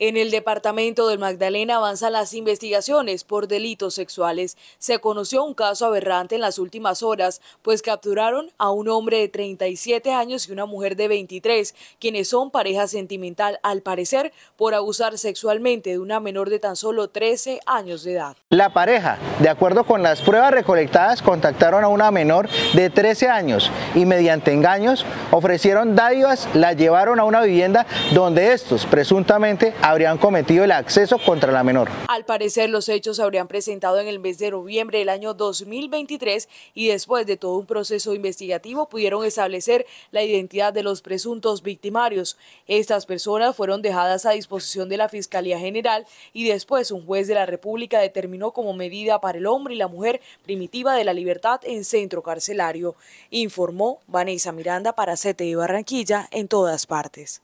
En el departamento del Magdalena avanzan las investigaciones por delitos sexuales. Se conoció un caso aberrante en las últimas horas, pues capturaron a un hombre de 37 años y una mujer de 23, quienes son pareja sentimental al parecer por abusar sexualmente de una menor de tan solo 13 años de edad. La pareja, de acuerdo con las pruebas recolectadas, contactaron a una menor de 13 años y mediante engaños ofrecieron dádivas, la llevaron a una vivienda donde estos presuntamente habrían cometido el acceso contra la menor. Al parecer, los hechos se habrían presentado en el mes de noviembre del año 2023 y después de todo un proceso investigativo pudieron establecer la identidad de los presuntos victimarios. Estas personas fueron dejadas a disposición de la Fiscalía General y después un juez de la República determinó como medida para el hombre y la mujer primitiva de la libertad en centro carcelario, informó Vanessa Miranda para CTI Barranquilla en todas partes.